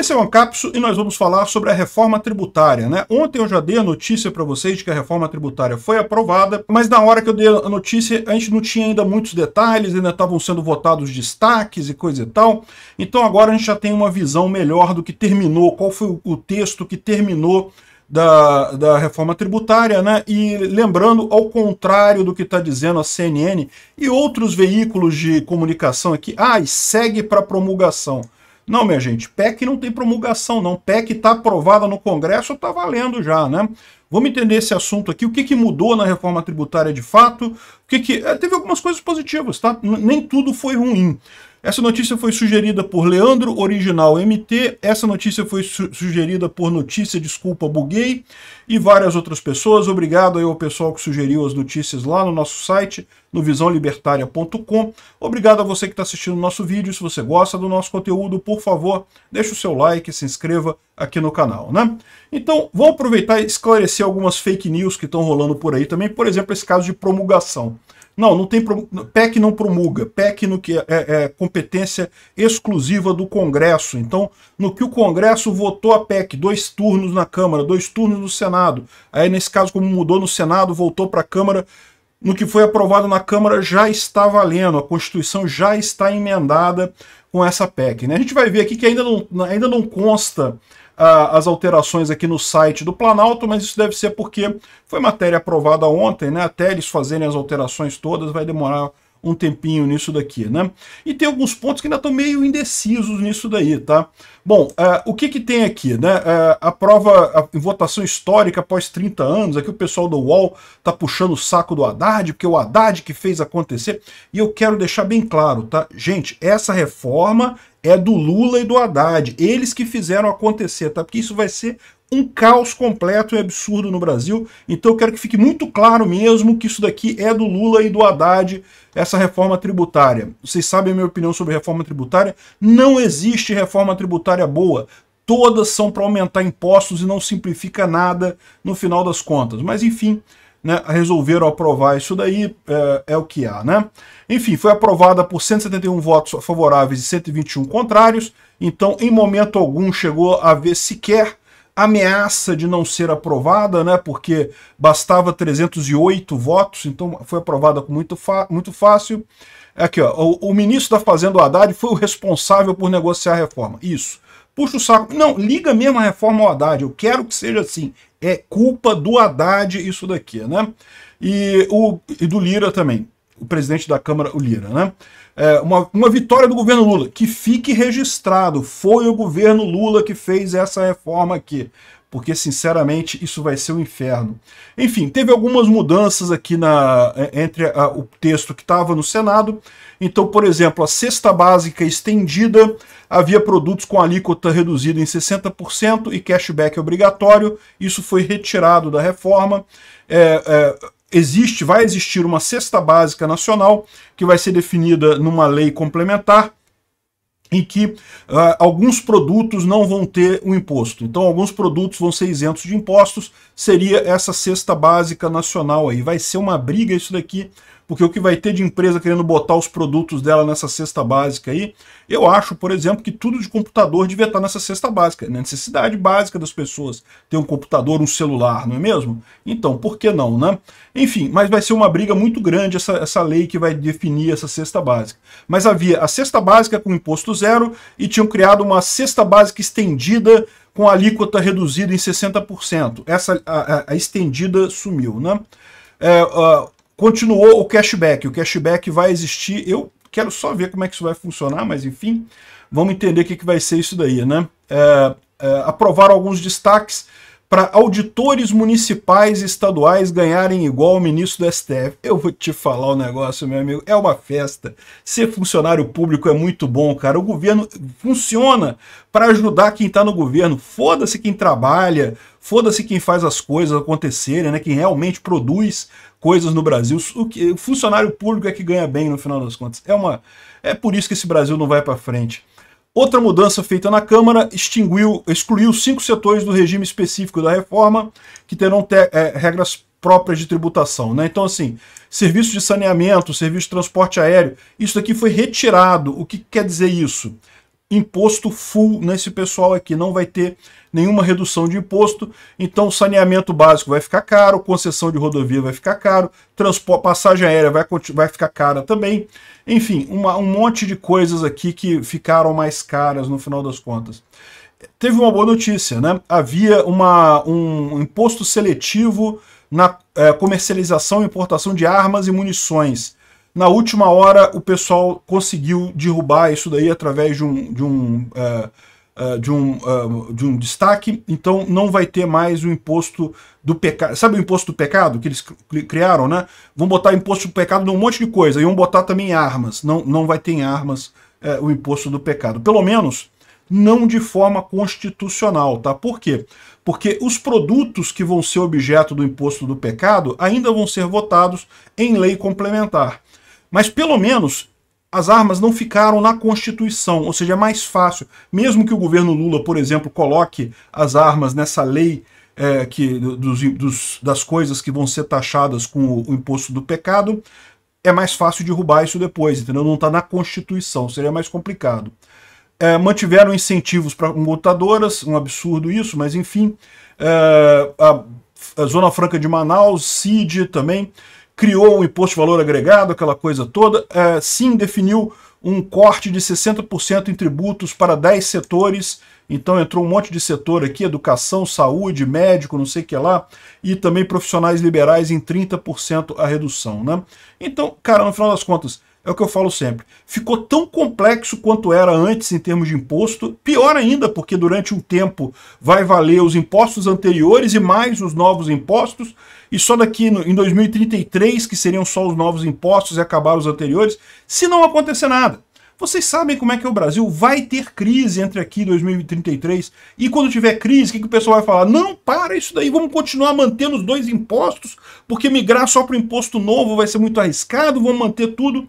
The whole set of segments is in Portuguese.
Esse é o Ancapso e nós vamos falar sobre a reforma tributária. Né? Ontem eu já dei a notícia para vocês de que a reforma tributária foi aprovada, mas na hora que eu dei a notícia a gente não tinha ainda muitos detalhes, ainda estavam sendo votados destaques e coisa e tal. Então agora a gente já tem uma visão melhor do que terminou, qual foi o texto que terminou da, da, reforma tributária, né? E lembrando, ao contrário do que está dizendo a CNN e outros veículos de comunicação aqui, ah, e segue para promulgação. Não, minha gente, PEC não tem promulgação, não. PEC está aprovada no Congresso, está valendo já, né? Vamos entender esse assunto aqui, o que, que mudou na reforma tributária de fato, o que, que... É, teve algumas coisas positivas, tá? Nem tudo foi ruim. Essa notícia foi sugerida por Leandro Original MT, essa notícia foi su sugerida por Notícia Desculpa Buguei e várias outras pessoas. Obrigado aí ao pessoal que sugeriu as notícias lá no nosso site, no visãolibertária.com. Obrigado a você que está assistindo o nosso vídeo. Se você gosta do nosso conteúdo, por favor, deixe o seu like, se inscreva aqui no canal, né? Então, vou aproveitar e esclarecer algumas fake news que estão rolando por aí também, por exemplo, esse caso de promulgação. Não, não tem PEC não promulga, PEC no que é, é, é, competência exclusiva do Congresso. Então, no que o Congresso votou a PEC, dois turnos na Câmara, dois turnos no Senado. Aí nesse caso como mudou no Senado, voltou para a Câmara, no que foi aprovado na Câmara já está valendo, a Constituição já está emendada com essa PEC. Né? A gente vai ver aqui que ainda não, ainda não consta as alterações aqui no site do Planalto, mas isso deve ser porque foi matéria aprovada ontem, né? Até eles fazerem as alterações todas, vai demorar um tempinho nisso daqui, né? E tem alguns pontos que ainda estão meio indecisos nisso daí, tá? Bom, uh, o que que tem aqui, né? Uh, a prova em votação histórica após 30 anos, aqui o pessoal do UOL tá puxando o saco do Haddad, porque o Haddad que fez acontecer, e eu quero deixar bem claro, tá? Gente, essa reforma é do Lula e do Haddad. Eles que fizeram acontecer, tá? Porque isso vai ser um caos completo e absurdo no Brasil. Então eu quero que fique muito claro mesmo que isso daqui é do Lula e do Haddad, essa reforma tributária. Vocês sabem a minha opinião sobre reforma tributária? Não existe reforma tributária boa. Todas são para aumentar impostos e não simplifica nada no final das contas. Mas enfim, né, resolveram aprovar isso daí, é, é, o que há. Né? Enfim, foi aprovada por 171 votos favoráveis e 121 contrários, então em momento algum chegou a haver sequer ameaça de não ser aprovada, né, porque bastava 308 votos, então foi aprovada com muito, muito fácil. Aqui, ó, o, o ministro da Fazenda, o Haddad, foi o responsável por negociar a reforma. Isso puxa o saco. Não, liga mesmo a reforma ao Haddad, eu quero que seja assim. É culpa do Haddad isso daqui, né? E, o, e do Lira também, o presidente da Câmara, o Lira, né? É, uma, uma vitória do governo Lula, que fique registrado, foi o governo Lula que fez essa reforma aqui porque sinceramente isso vai ser um inferno. Enfim, teve algumas mudanças aqui na é, entre a, o texto que estava no Senado. Então, por exemplo, a cesta básica estendida havia produtos com alíquota reduzida em 60% e cashback obrigatório. Isso foi retirado da reforma. É, é, existe, vai existir uma cesta básica nacional que vai ser definida numa lei complementar em que uh, alguns produtos não vão ter o um imposto. Então, alguns produtos vão ser isentos de impostos, seria essa cesta básica nacional aí. Vai ser uma briga isso daqui, porque o que vai ter de empresa querendo botar os produtos dela nessa cesta básica aí, eu acho, por exemplo, que tudo de computador devia estar nessa cesta básica, na é necessidade básica das pessoas ter um computador, um celular, não é mesmo? Então, por que não, né? Enfim, mas vai ser uma briga muito grande essa, essa lei que vai definir essa cesta básica. Mas havia a cesta básica com imposto zero e tinham criado uma cesta básica estendida com alíquota reduzida em 60%. Essa a, a, a estendida sumiu, né? É, Continuou o cashback. O cashback vai existir. Eu quero só ver como é que isso vai funcionar, mas enfim, vamos entender o que, que vai ser isso daí, né? É, é, aprovar alguns destaques para auditores municipais e estaduais ganharem igual o ministro do STF. Eu vou te falar um negócio, meu amigo, é uma festa. Ser funcionário público é muito bom, cara. O governo funciona para ajudar quem está no governo. Foda-se quem trabalha, foda-se quem faz as coisas acontecerem, né? quem realmente produz coisas no Brasil. O, que, o funcionário público é que ganha bem no final das contas. É, uma, é por isso que esse Brasil não vai para frente. Outra mudança feita na Câmara extinguiu, excluiu cinco setores do regime específico da reforma, que terão te, é, regras próprias de tributação. Né? Então, assim, serviço de saneamento, serviço de transporte aéreo, isso aqui foi retirado. O que quer dizer isso? imposto full nesse pessoal aqui, não vai ter nenhuma redução de imposto, então saneamento básico vai ficar caro, concessão de rodovia vai ficar caro, transporte, passagem aérea vai, vai ficar cara também, enfim, uma, um monte de coisas aqui que ficaram mais caras no final das contas. Teve uma boa notícia, né? Havia uma, um imposto seletivo na é, comercialização e importação de armas e munições, na última hora, o pessoal conseguiu derrubar isso daí através de um, de um, uh, uh, de, um uh, de um destaque. Então, não vai ter mais o imposto do pecado. Sabe o imposto do pecado que eles criaram, né? Vão botar imposto do pecado num monte de coisa. E vão botar também armas. Não, não vai ter em armas o imposto do pecado. Pelo menos não de forma constitucional, tá? Por quê? Porque os produtos que vão ser objeto do imposto do pecado ainda vão ser votados em lei complementar. Mas pelo menos as armas não ficaram na Constituição, ou seja, é mais fácil. Mesmo que o governo Lula, por exemplo, coloque as armas nessa lei é, que, dos, dos, das coisas que vão ser taxadas com o, o, imposto do pecado, é mais fácil derrubar isso depois, entendeu? Não está na Constituição, seria mais complicado. É, mantiveram incentivos para montadoras, um absurdo isso, mas enfim. É, a, a Zona Franca de Manaus, CID também criou o imposto de valor agregado, aquela coisa toda, é, sim definiu um corte de 60% em tributos para 10 setores, então entrou um monte de setor aqui, educação, saúde, médico, não sei o que lá, e também profissionais liberais em 30% a redução, né? Então, cara, no final das contas, é o que eu falo sempre. Ficou tão complexo quanto era antes em termos de imposto, pior ainda, porque durante um tempo vai valer os impostos anteriores e mais os novos impostos, e só daqui no, em 2033, que seriam só os novos impostos e acabar os anteriores, se não acontecer nada. Vocês sabem como é que é o Brasil? Vai ter crise entre aqui e 2033. E quando tiver crise, o que, que o pessoal vai falar? Não, para isso daí, vamos continuar mantendo os dois impostos, porque migrar só para o imposto novo vai ser muito arriscado, vamos manter tudo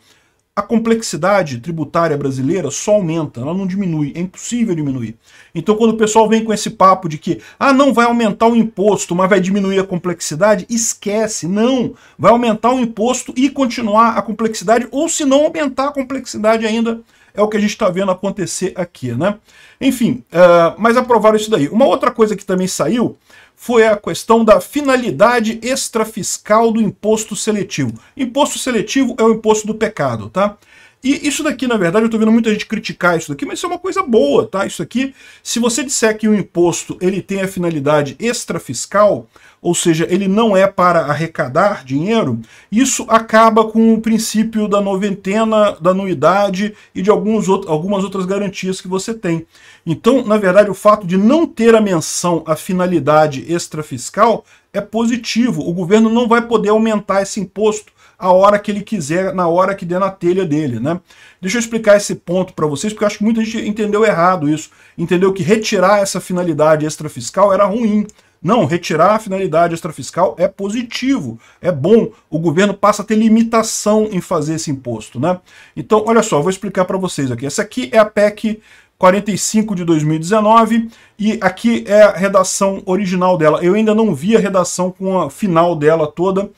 a complexidade tributária brasileira só aumenta, ela não diminui, é impossível diminuir. Então quando o pessoal vem com esse papo de que, ah não, vai aumentar o imposto, mas vai diminuir a complexidade, esquece, não, vai aumentar o imposto e continuar a complexidade, ou se não aumentar a complexidade ainda é o que a gente está vendo acontecer aqui, né? Enfim, uh, mas aprovaram isso daí. Uma outra coisa que também saiu foi a questão da finalidade extrafiscal do imposto seletivo. Imposto seletivo é o imposto do pecado, tá? E isso daqui, na verdade, eu estou vendo muita gente criticar isso daqui, mas isso é uma coisa boa, tá? Isso aqui, se você disser que o imposto ele tem a finalidade extrafiscal, ou seja, ele não é para arrecadar dinheiro, isso acaba com o princípio da noventena, da anuidade e de alguns outro, algumas outras garantias que você tem. Então, na verdade, o fato de não ter a menção à finalidade extrafiscal é positivo. O governo não vai poder aumentar esse imposto a hora que ele quiser, na hora que der na telha dele, né? Deixa eu explicar esse ponto para vocês, porque eu acho que muita gente entendeu errado isso, entendeu que retirar essa finalidade extrafiscal era ruim. Não, retirar a finalidade extrafiscal é positivo, é bom. O governo passa a ter limitação em fazer esse imposto, né? Então, olha só, vou explicar para vocês aqui. Essa aqui é a PEC 45 de 2019 e aqui é a redação original dela. Eu ainda não vi a redação com a final dela toda,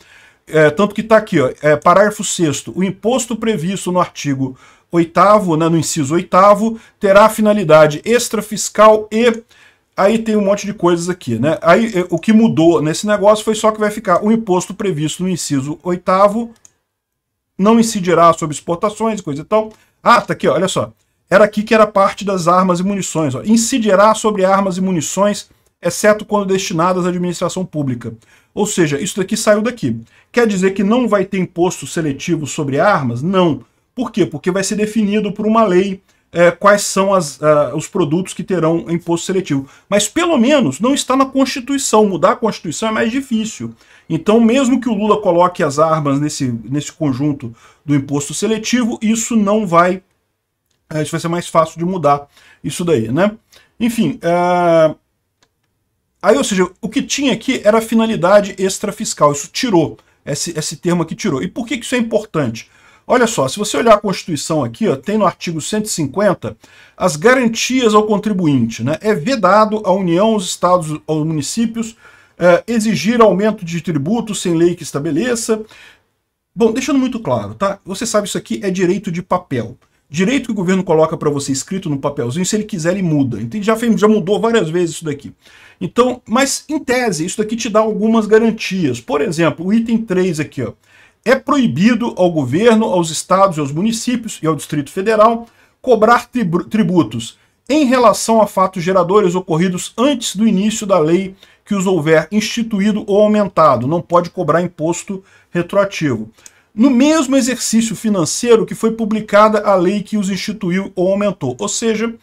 é, tanto que está aqui, ó, é, parágrafo 6 o imposto previsto no artigo 8 né, no inciso 8 terá finalidade extrafiscal e... Aí tem um monte de coisas aqui, né? Aí é, o que mudou nesse negócio foi só que vai ficar o imposto previsto no inciso 8 não incidirá sobre exportações, coisa e tal. Ah, tá aqui, ó, olha só. Era aqui que era parte das armas e munições. Ó. Incidirá sobre armas e munições, exceto quando destinadas à administração pública. Ou seja, isso daqui saiu daqui. Quer dizer que não vai ter imposto seletivo sobre armas? Não. Por quê? Porque vai ser definido por uma lei é, quais são as, uh, os produtos que terão imposto seletivo. Mas pelo menos não está na Constituição. Mudar a Constituição é mais difícil. Então, mesmo que o Lula coloque as armas nesse, nesse conjunto do imposto seletivo, isso não vai. Uh, isso vai ser mais fácil de mudar isso daí, né? Enfim. Uh, Aí, ou seja, o que tinha aqui era a finalidade extrafiscal. Isso tirou, esse, esse termo aqui tirou. E por que, que isso é importante? Olha só, se você olhar a Constituição aqui, ó, tem no artigo 150 as garantias ao contribuinte. Né? É vedado à União, aos estados, aos municípios, é, exigir aumento de tributos sem lei que estabeleça. Bom, deixando muito claro, tá? Você sabe isso aqui é direito de papel. Direito que o governo coloca para você escrito no papelzinho, se ele quiser, ele muda. Então, já, fez, já mudou várias vezes isso daqui. Então, mas em tese, isso daqui te dá algumas garantias. Por exemplo, o item 3 aqui, ó. É proibido ao governo, aos estados e aos municípios e ao Distrito Federal cobrar tributos em relação a fatos geradores ocorridos antes do início da lei que os houver instituído ou aumentado. Não pode cobrar imposto retroativo. No mesmo exercício financeiro que foi publicada a lei que os instituiu ou aumentou. Ou seja,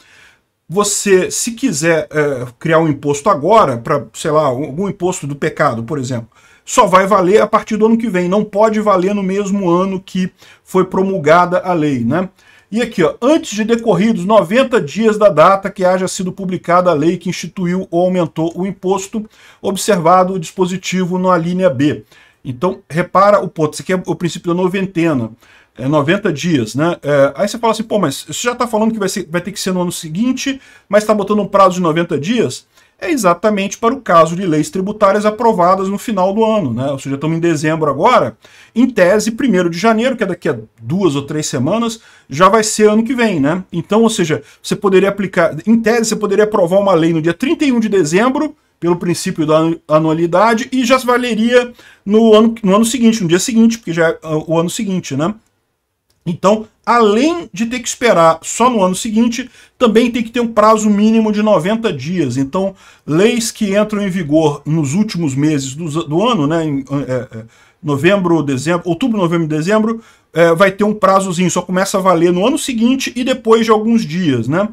você, se quiser é, criar um imposto agora, para, sei lá, algum imposto do pecado, por exemplo, só vai valer a partir do ano que vem, não pode valer no mesmo ano que foi promulgada a lei, né? E aqui, ó, antes de decorridos 90 dias da data que haja sido publicada a lei que instituiu ou aumentou o imposto, observado o dispositivo na linha B. Então, repara o ponto, isso aqui é o princípio da noventena é 90 dias, né? É, aí você fala assim, pô, mas você já está falando que vai, ser, vai ter que ser no ano seguinte, mas está botando um prazo de 90 dias? É exatamente para o caso de leis tributárias aprovadas no final do ano, né? Ou seja, estamos em dezembro agora, em tese, 1 de janeiro, que é daqui a duas ou três semanas, já vai ser ano que vem, né? Então, ou seja, você poderia aplicar, em tese, você poderia aprovar uma lei no dia 31 de dezembro, pelo princípio da anualidade e já valeria no ano, no ano seguinte, no dia seguinte, porque já é ah, o ano seguinte, né? Então, além de ter que esperar só no ano seguinte, também tem que ter um prazo mínimo de 90 dias. Então, leis que entram em vigor nos últimos meses do, do ano, né, em, é, é novembro, dezembro, outubro, novembro, dezembro, é, vai ter um prazozinho, só começa a valer no ano seguinte e depois de alguns dias, né?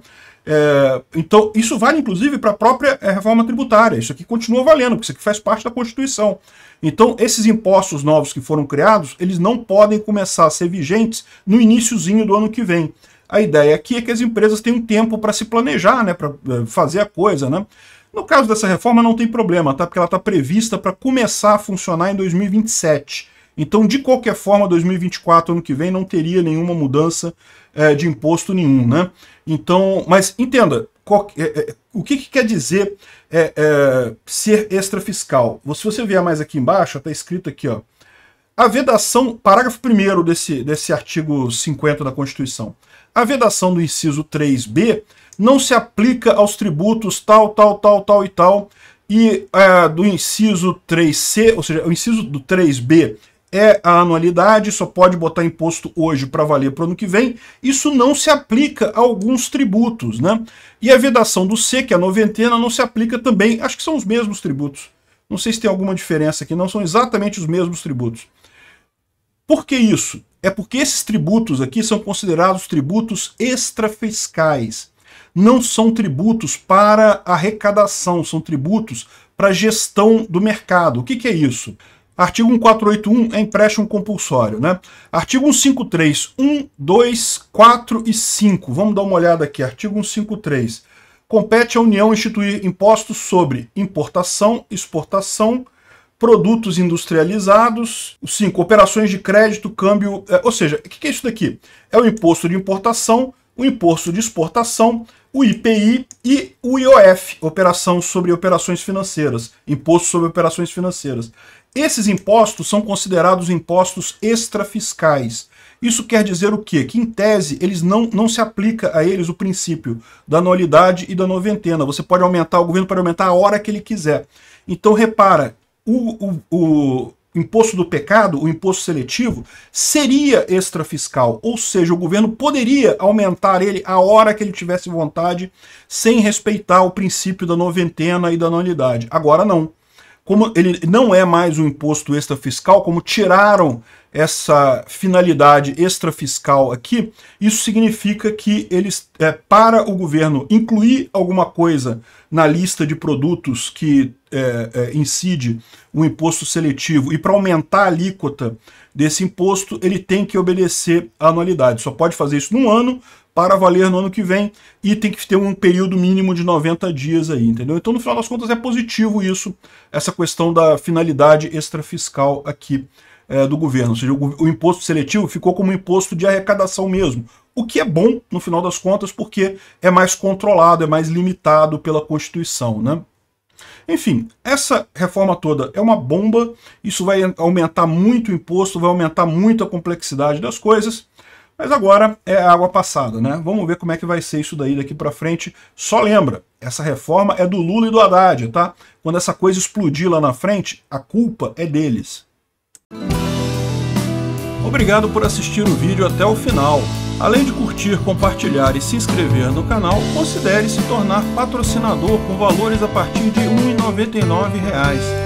É, então, isso vale inclusive para a própria é, reforma tributária. Isso aqui continua valendo, porque isso aqui faz parte da Constituição. Então, esses impostos novos que foram criados, eles não podem começar a ser vigentes no iníciozinho do ano que vem. A ideia aqui é que as empresas têm um tempo para se planejar, né, para é, fazer a coisa, né? No caso dessa reforma não tem problema, tá? Porque ela está prevista para começar a funcionar em 2027. Então, de qualquer forma, 2024, ano que vem, não teria nenhuma mudança é, de imposto nenhum, né? Então, mas entenda, qual, é, é, o que, que, quer dizer é, é, ser extrafiscal? Se você vier mais aqui embaixo, está escrito aqui, ó, a vedação, parágrafo 1 desse, desse artigo 50 da Constituição. A vedação do inciso 3b não se aplica aos tributos tal, tal, tal, tal e tal, e é, do inciso 3c, ou seja, o inciso do 3b é a anualidade, só pode botar imposto hoje para valer para o ano que vem. Isso não se aplica a alguns tributos, né? E a vedação do C, que é a noventena, não se aplica também. Acho que são os mesmos tributos. Não sei se tem alguma diferença aqui, não são exatamente os mesmos tributos. Por que isso? É porque esses tributos aqui são considerados tributos extrafiscais. Não são tributos para arrecadação, são tributos para gestão do mercado. O que, que é isso? Artigo 1481 é empréstimo compulsório, né? Artigo 153, 1, 2, 4 e 5. Vamos dar uma olhada aqui. Artigo 153. Compete à União instituir impostos sobre importação, exportação, produtos industrializados, 5, operações de crédito, câmbio... É, ou seja, o que é isso daqui? É o imposto de importação, o imposto de exportação, o IPI e o IOF, Operação sobre Operações Financeiras, Imposto sobre Operações Financeiras. Esses impostos são considerados impostos extrafiscais. Isso quer dizer o quê? Que, em tese, eles não, não se aplica a eles o princípio da anualidade e da noventena. Você pode aumentar, o governo pode aumentar a hora que ele quiser. Então, repara, o, o, o imposto do pecado, o imposto seletivo, seria extrafiscal, ou seja, o governo poderia aumentar ele a hora que ele tivesse vontade, sem respeitar o princípio da noventena e da anualidade. Agora não como ele não é mais um imposto extrafiscal, como tiraram essa finalidade extrafiscal aqui, isso significa que eles, é, para o governo incluir alguma coisa na lista de produtos que é, é, incide o um imposto seletivo e para aumentar a alíquota desse imposto, ele tem que obedecer a anualidade. Só pode fazer isso num ano, para valer no ano que vem e tem que ter um período mínimo de 90 dias aí, entendeu? Então, no final das contas, é positivo isso, essa questão da finalidade extrafiscal aqui é, do governo. Ou seja, o, o imposto seletivo ficou como um imposto de arrecadação mesmo, o que é bom, no final das contas, porque é mais controlado, é mais limitado pela Constituição, né? Enfim, essa reforma toda é uma bomba, isso vai aumentar muito o imposto, vai aumentar muito a complexidade das coisas, mas agora é água passada, né? Vamos ver como é que vai ser isso daí daqui para frente. Só lembra, essa reforma é do Lula e do Haddad, tá? Quando essa coisa explodir lá na frente, a culpa é deles. Obrigado por assistir o vídeo até o final. Além de curtir, compartilhar e se inscrever no canal, considere se tornar patrocinador com valores a partir de R$ 1,99